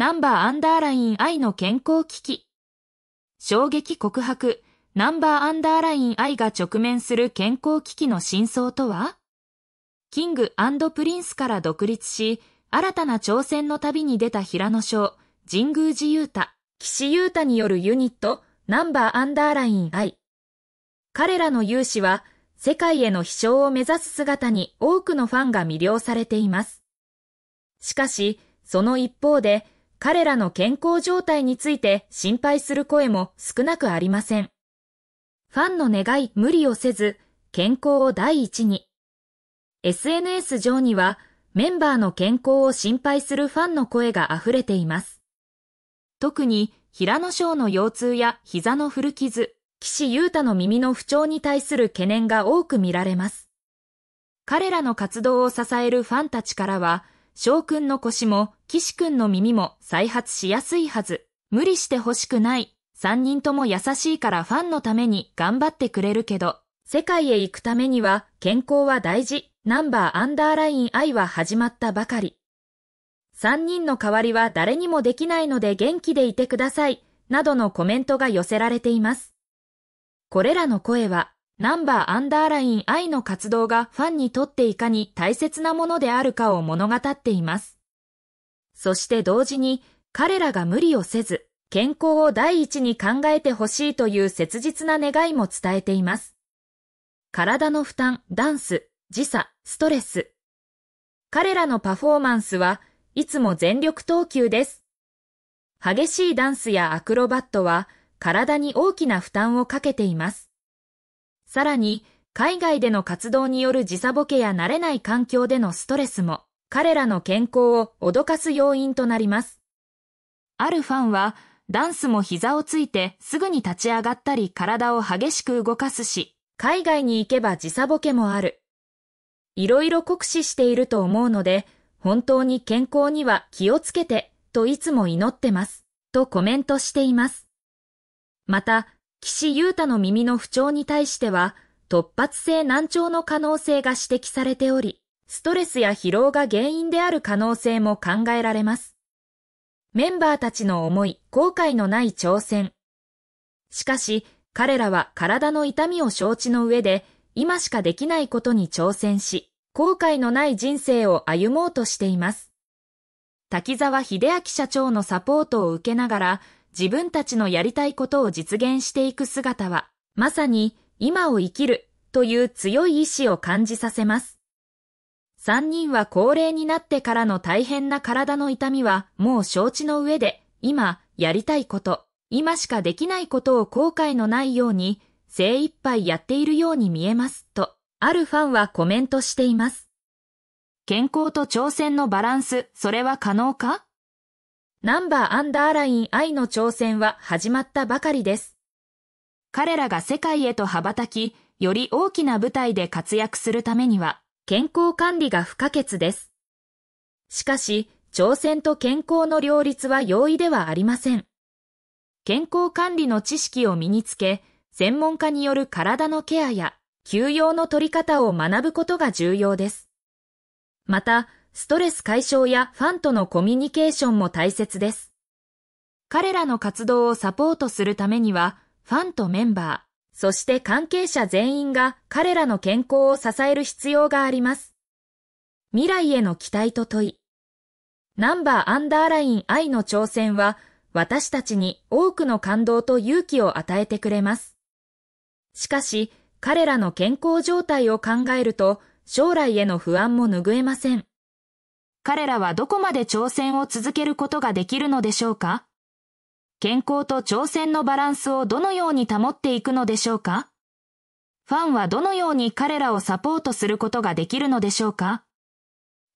ナンバーアンダーライン愛の健康危機。衝撃告白、ナンバーアンダーライン愛が直面する健康危機の真相とはキングプリンスから独立し、新たな挑戦の旅に出た平野翔、神宮寺優太、岸優太によるユニット、ナンバーアンダーライン愛。彼らの勇姿は、世界への飛翔を目指す姿に多くのファンが魅了されています。しかし、その一方で、彼らの健康状態について心配する声も少なくありません。ファンの願い、無理をせず、健康を第一に。SNS 上には、メンバーの健康を心配するファンの声が溢れています。特に、平野翔の腰痛や膝の古傷、岸優太の耳の不調に対する懸念が多く見られます。彼らの活動を支えるファンたちからは、くんの腰も岸君の耳も再発しやすいはず。無理して欲しくない。三人とも優しいからファンのために頑張ってくれるけど、世界へ行くためには健康は大事。ナンバーアンダーライン愛は始まったばかり。三人の代わりは誰にもできないので元気でいてください。などのコメントが寄せられています。これらの声はナンバーアンダーライン I の活動がファンにとっていかに大切なものであるかを物語っています。そして同時に、彼らが無理をせず、健康を第一に考えてほしいという切実な願いも伝えています。体の負担、ダンス、時差、ストレス。彼らのパフォーマンスはいつも全力投球です。激しいダンスやアクロバットは体に大きな負担をかけています。さらに、海外での活動による時差ボケや慣れない環境でのストレスも、彼らの健康を脅かす要因となります。あるファンは、ダンスも膝をついてすぐに立ち上がったり体を激しく動かすし、海外に行けば時差ボケもある。いろいろ酷使していると思うので、本当に健康には気をつけて、といつも祈ってます、とコメントしています。また、岸優太の耳の不調に対しては、突発性難聴の可能性が指摘されており、ストレスや疲労が原因である可能性も考えられます。メンバーたちの思い、後悔のない挑戦。しかし、彼らは体の痛みを承知の上で、今しかできないことに挑戦し、後悔のない人生を歩もうとしています。滝沢秀明社長のサポートを受けながら、自分たちのやりたいことを実現していく姿は、まさに今を生きるという強い意志を感じさせます。3人は高齢になってからの大変な体の痛みはもう承知の上で、今やりたいこと、今しかできないことを後悔のないように精一杯やっているように見えますと、あるファンはコメントしています。健康と挑戦のバランス、それは可能かナンバーアンダーライン愛の挑戦は始まったばかりです。彼らが世界へと羽ばたき、より大きな舞台で活躍するためには、健康管理が不可欠です。しかし、挑戦と健康の両立は容易ではありません。健康管理の知識を身につけ、専門家による体のケアや休養の取り方を学ぶことが重要です。また、ストレス解消やファンとのコミュニケーションも大切です。彼らの活動をサポートするためには、ファンとメンバー、そして関係者全員が彼らの健康を支える必要があります。未来への期待と問い。ナンバーアンダーライン愛の挑戦は、私たちに多くの感動と勇気を与えてくれます。しかし、彼らの健康状態を考えると、将来への不安も拭えません。彼らはどこまで挑戦を続けることができるのでしょうか健康と挑戦のバランスをどのように保っていくのでしょうかファンはどのように彼らをサポートすることができるのでしょうか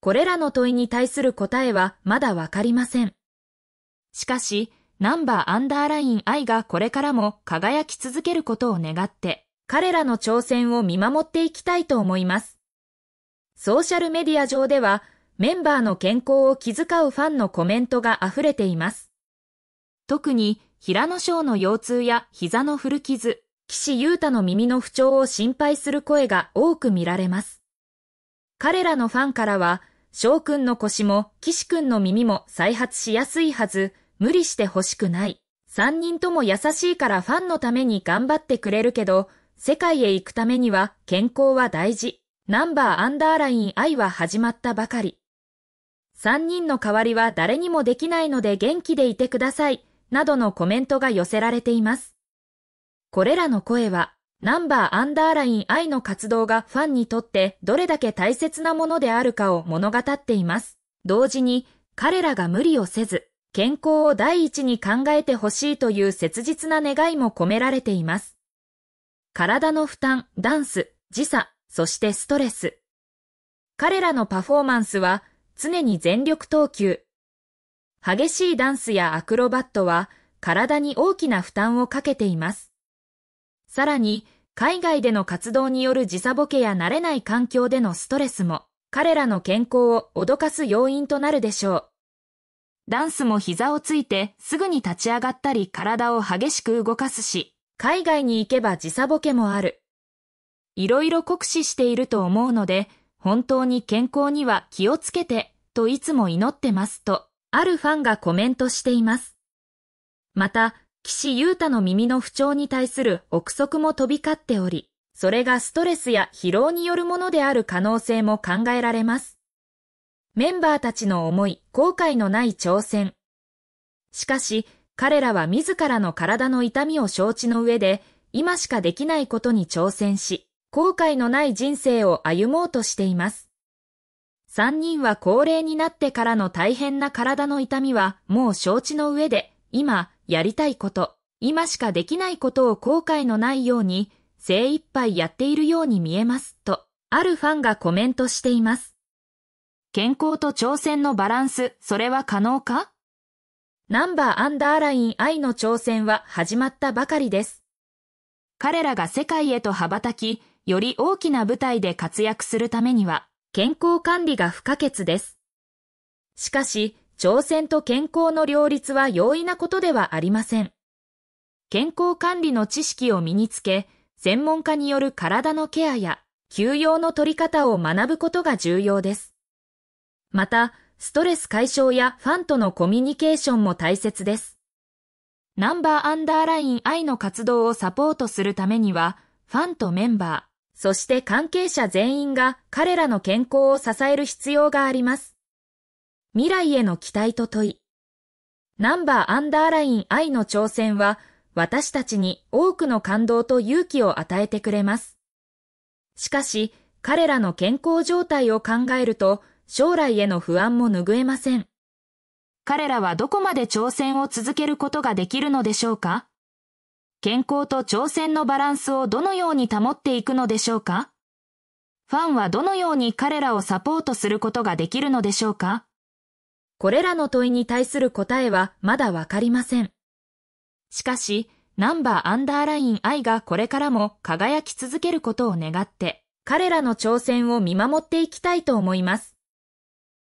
これらの問いに対する答えはまだわかりません。しかし、ナンバーアンダーライン愛がこれからも輝き続けることを願って、彼らの挑戦を見守っていきたいと思います。ソーシャルメディア上では、メンバーの健康を気遣うファンのコメントが溢れています。特に、平野翔の腰痛や膝の古傷、岸優太の耳の不調を心配する声が多く見られます。彼らのファンからは、翔くんの腰も岸くんの耳も再発しやすいはず、無理してほしくない。三人とも優しいからファンのために頑張ってくれるけど、世界へ行くためには健康は大事。ナンバーアンダーライン愛は始まったばかり。三人の代わりは誰にもできないので元気でいてください、などのコメントが寄せられています。これらの声は、ナンバーアンダーライン愛の活動がファンにとってどれだけ大切なものであるかを物語っています。同時に、彼らが無理をせず、健康を第一に考えてほしいという切実な願いも込められています。体の負担、ダンス、時差、そしてストレス。彼らのパフォーマンスは、常に全力投球。激しいダンスやアクロバットは体に大きな負担をかけています。さらに、海外での活動による時差ボケや慣れない環境でのストレスも、彼らの健康を脅かす要因となるでしょう。ダンスも膝をついてすぐに立ち上がったり体を激しく動かすし、海外に行けば時差ボケもある。いろいろ酷使していると思うので、本当に健康には気をつけて、といつも祈ってますと、あるファンがコメントしています。また、岸優太の耳の不調に対する憶測も飛び交っており、それがストレスや疲労によるものである可能性も考えられます。メンバーたちの思い、後悔のない挑戦。しかし、彼らは自らの体の痛みを承知の上で、今しかできないことに挑戦し、後悔のない人生を歩もうとしています。3人は高齢になってからの大変な体の痛みはもう承知の上で、今やりたいこと、今しかできないことを後悔のないように精一杯やっているように見えますと、あるファンがコメントしています。健康と挑戦のバランス、それは可能かナンバーアンダーライン愛の挑戦は始まったばかりです。彼らが世界へと羽ばたき、より大きな舞台で活躍するためには、健康管理が不可欠です。しかし、挑戦と健康の両立は容易なことではありません。健康管理の知識を身につけ、専門家による体のケアや休養の取り方を学ぶことが重要です。また、ストレス解消やファンとのコミュニケーションも大切です。ナンバーアンダーライン I の活動をサポートするためには、ファンとメンバー、そして関係者全員が彼らの健康を支える必要があります。未来への期待と問い。ナンバーアンダーライン愛の挑戦は、私たちに多くの感動と勇気を与えてくれます。しかし、彼らの健康状態を考えると、将来への不安も拭えません。彼らはどこまで挑戦を続けることができるのでしょうか健康と挑戦のバランスをどのように保っていくのでしょうかファンはどのように彼らをサポートすることができるのでしょうかこれらの問いに対する答えはまだわかりません。しかし、ナンバーアンダーライン I がこれからも輝き続けることを願って、彼らの挑戦を見守っていきたいと思います。